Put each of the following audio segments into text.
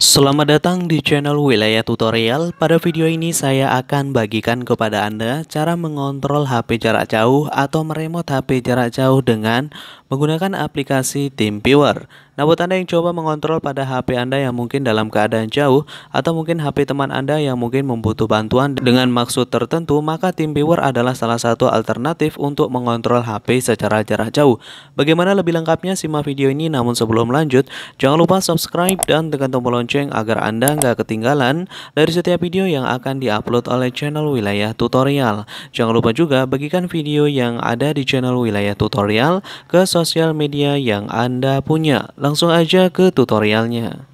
Selamat datang di channel Wilayah Tutorial. Pada video ini saya akan bagikan kepada Anda cara mengontrol HP jarak jauh atau meremot HP jarak jauh dengan menggunakan aplikasi TeamViewer. Nah, buat Anda yang coba mengontrol pada HP Anda yang mungkin dalam keadaan jauh atau mungkin HP teman Anda yang mungkin membutuh bantuan dengan maksud tertentu, maka tim viewer adalah salah satu alternatif untuk mengontrol HP secara jarak jauh. Bagaimana lebih lengkapnya simak video ini, namun sebelum lanjut, jangan lupa subscribe dan tekan tombol lonceng agar Anda nggak ketinggalan dari setiap video yang akan diupload oleh channel Wilayah Tutorial. Jangan lupa juga bagikan video yang ada di channel Wilayah Tutorial ke sosial media yang Anda punya. Langsung aja ke tutorialnya.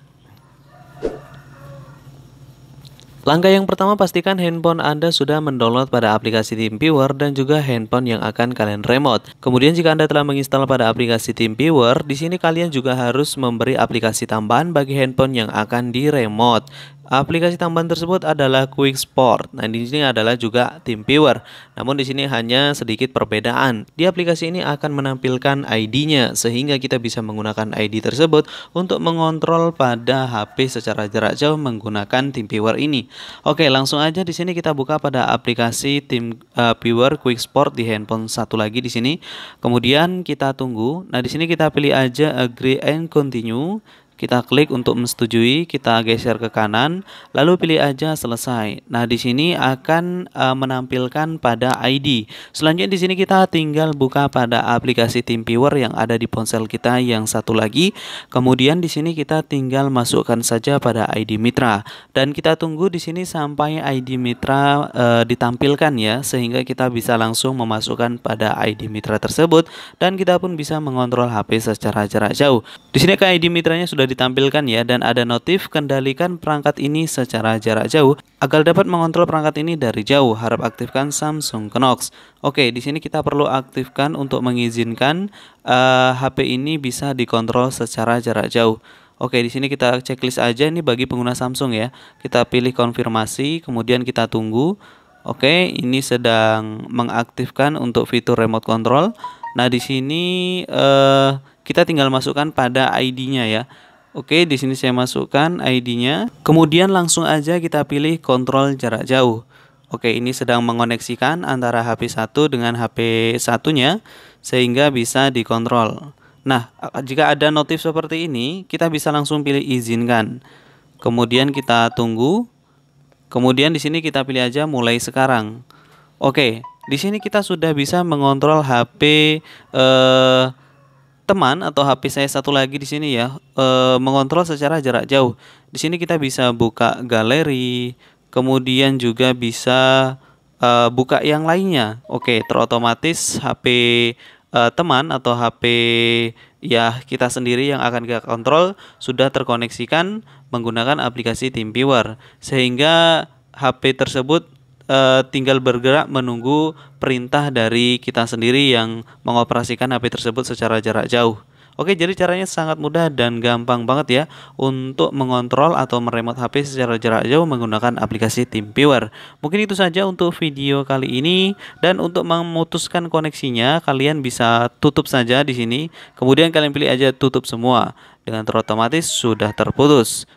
Langkah yang pertama pastikan handphone Anda sudah mendownload pada aplikasi TeamViewer dan juga handphone yang akan kalian remote. Kemudian jika Anda telah menginstal pada aplikasi TeamViewer, di sini kalian juga harus memberi aplikasi tambahan bagi handphone yang akan di remote. Aplikasi tambahan tersebut adalah Quick Sport. Nah, di sini adalah juga TeamViewer. Namun di sini hanya sedikit perbedaan. Di aplikasi ini akan menampilkan ID-nya sehingga kita bisa menggunakan ID tersebut untuk mengontrol pada HP secara jarak jauh menggunakan TeamViewer ini. Oke, langsung aja di sini kita buka pada aplikasi TeamViewer eh, Quick Sport di handphone satu lagi di sini. Kemudian kita tunggu. Nah, di sini kita pilih aja agree and continue kita klik untuk menyetujui, kita geser ke kanan, lalu pilih aja selesai. Nah, di sini akan e, menampilkan pada ID. Selanjutnya di sini kita tinggal buka pada aplikasi TeamViewer yang ada di ponsel kita yang satu lagi. Kemudian di sini kita tinggal masukkan saja pada ID Mitra dan kita tunggu di sini sampai ID Mitra e, ditampilkan ya sehingga kita bisa langsung memasukkan pada ID Mitra tersebut dan kita pun bisa mengontrol HP secara jarak jauh. Di sini ke kan ID Mitranya sudah sudah ditampilkan ya dan ada notif kendalikan perangkat ini secara jarak jauh agar dapat mengontrol perangkat ini dari jauh. Harap aktifkan Samsung Knox. Oke, di sini kita perlu aktifkan untuk mengizinkan uh, eh, HP ini bisa dikontrol secara jarak jauh. Oke, di sini kita checklist aja ini bagi pengguna Samsung ya. Kita pilih konfirmasi, kemudian kita tunggu. Oke, ini sedang mengaktifkan untuk fitur remote control. Nah, di sini eh, kita tinggal masukkan pada ID-nya ya. Oke, di sini saya masukkan ID-nya. Kemudian langsung aja kita pilih kontrol jarak jauh. Oke, ini sedang mengoneksikan antara HP 1 dengan HP satunya sehingga bisa dikontrol. Nah, jika ada notif seperti ini, kita bisa langsung pilih izinkan. Kemudian kita tunggu. Kemudian di sini kita pilih aja mulai sekarang. Oke, di sini kita sudah bisa mengontrol HP eh teman atau HP saya satu lagi di sini ya e, mengontrol secara jarak jauh. Di sini kita bisa buka galeri, kemudian juga bisa e, buka yang lainnya. Oke, terotomatis HP e, eh, teman atau HP ya kita sendiri yang akan kita kontrol sudah terkoneksikan menggunakan aplikasi TeamViewer sehingga HP tersebut Eh, tinggal bergerak menunggu perintah dari kita sendiri yang mengoperasikan HP tersebut secara jarak jauh. Oke, jadi caranya sangat mudah dan gampang banget ya untuk mengontrol atau meremot HP secara jarak jauh menggunakan aplikasi TeamViewer. Mungkin itu saja untuk video kali ini dan untuk memutuskan koneksinya kalian bisa tutup saja di sini. Kemudian kalian pilih aja tutup semua dengan terotomatis sudah terputus.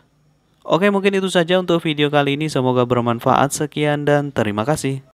Oke mungkin itu saja untuk video kali ini semoga bermanfaat sekian dan terima kasih.